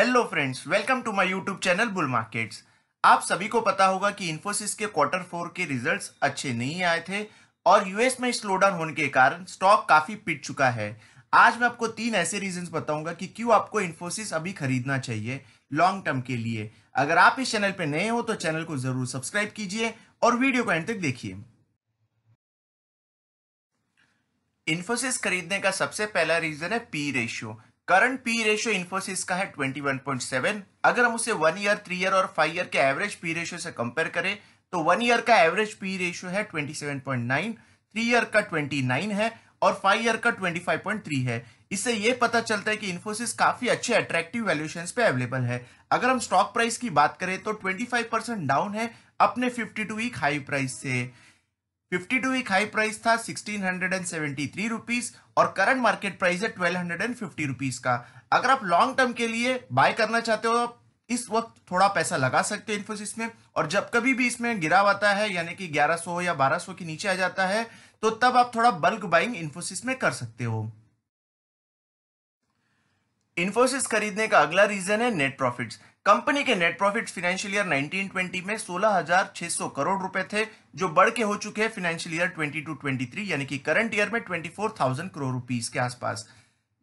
hello friends welcome to my YouTube channel bull markets आप सभी को पता होगा कि इन्फोसिस के क्वार्टर फोर के रिजल्ट्स अच्छे नहीं आए थे और यूएस में स्लोडाउन होने के कारण स्टॉक काफी पिट चुका है आज मैं आपको तीन ऐसे रीजन बताऊंगा कि क्यों आपको इन्फोसिस अभी खरीदना चाहिए लॉन्ग टर्म के लिए अगर आप इस चैनल पर नए हो तो चैनल को जरूर सब्सक्राइब कीजिए और वीडियो को एंड तक देखिए इन्फोसिस खरीदने का सबसे पहला रीजन है P ratio current P ratio Infosys का है 21.7 अगर हम उसे वन ईयर थ्री ईयर और फाइव ईयर के एवरेज पी रेशियो से कंपेयर करें तो वन ईयर का एवरेज पी रेशियो है 27.9 थ्री ईयर का 29 है और फाइव ईयर का 25.3 है इससे यह पता चलता है कि इन्फोसिस काफी अच्छे अट्रैक्टिव वैल्यूशन पे अवेलेबल है अगर हम स्टॉक प्राइस की बात करें तो 25 परसेंट डाउन है अपने 52 टू वीक हाई प्राइस से fifty two week high price था sixteen hundred and seventy three rupees और करंट मार्केट प्राइस है twelve hundred and fifty rupees का अगर आप लॉन्ग टर्म के लिए बाय करना चाहते हो आप इस वक्त थोड़ा पैसा लगा सकते हो इन्फोसिस में और जब कभी भी इसमें गिराव आता है यानी कि 1100 या 1200 के नीचे आ जाता है तो तब आप थोड़ा बल्क बाइंग इन्फोसिस में कर सकते हो इन्फोसिस खरीदने का अगला रीजन है नेट प्रॉफिट्स कंपनी के नेट प्रॉफिट्स फाइनेंशियल ईयर 1920 में 16,600 करोड़ रुपए थे जो बढ़ के हो चुके हैं फाइनेंशियल ईयर 22-23 यानी कि करंट ईयर में 24,000 करोड़ रुपीस के आसपास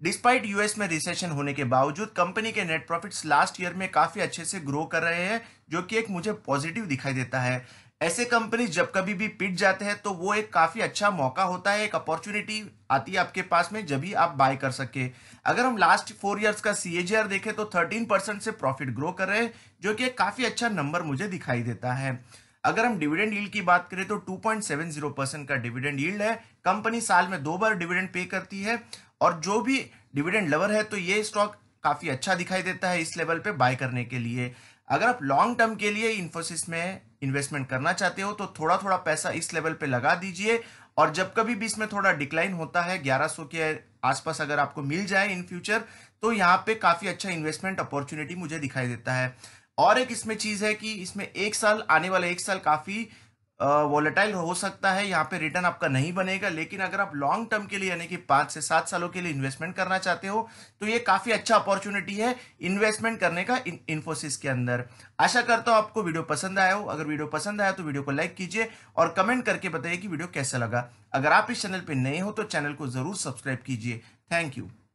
डिस्पाइट यूएस में रिसेशन होने के बावजूद कंपनी के नेट प्रॉफिट्स लास्ट ईयर में काफी अच्छे से ग्रो कर रहे हैं जो कि एक मुझे पॉजिटिव दिखाई देता है ऐसे कंपनी जब कभी भी पिट जाते हैं तो वो एक काफ़ी अच्छा मौका होता है एक अपॉर्चुनिटी आती है आपके पास में जब भी आप बाय कर सके अगर हम लास्ट फोर इयर्स का सीएजीआर देखें तो 13 परसेंट से प्रॉफिट ग्रो कर रहे हैं जो कि एक काफ़ी अच्छा नंबर मुझे दिखाई देता है अगर हम डिविडेंड यील्ड की बात करें तो 2.70 परसेंट का डिविडेंड यील्ड है कंपनी साल में दो बार डिविडेंड पे करती है और जो भी डिविडेंड लवर है तो ये स्टॉक काफ़ी अच्छा दिखाई देता है इस लेवल पे बाय करने के लिए अगर आप लॉन्ग टर्म के लिए इन्फोसिस में इन्वेस्टमेंट करना चाहते हो तो थोड़ा थोड़ा पैसा इस लेवल पे लगा दीजिए और जब कभी भी इसमें थोड़ा डिक्लाइन होता है 1100 के आसपास अगर आपको मिल जाए इन फ्यूचर तो यहाँ पे काफ़ी अच्छा इन्वेस्टमेंट अपॉर्चुनिटी मुझे दिखाई देता है और एक इसमें चीज़ है कि इसमें एक साल आने वाला एक साल काफ़ी वॉलेटाइल हो सकता है यहाँ पे रिटर्न आपका नहीं बनेगा लेकिन अगर आप लॉन्ग टर्म के लिए यानी कि पांच से सात सालों के लिए इन्वेस्टमेंट करना चाहते हो तो ये काफ़ी अच्छा अपॉर्चुनिटी है इन्वेस्टमेंट करने का इन्फोसिस के अंदर आशा करता हूं आपको वीडियो पसंद आया हो अगर वीडियो पसंद आया तो वीडियो को लाइक कीजिए और कमेंट करके बताइए कि वीडियो कैसा लगा अगर आप इस चैनल पर नए हो तो चैनल को ज़रूर सब्सक्राइब कीजिए थैंक यू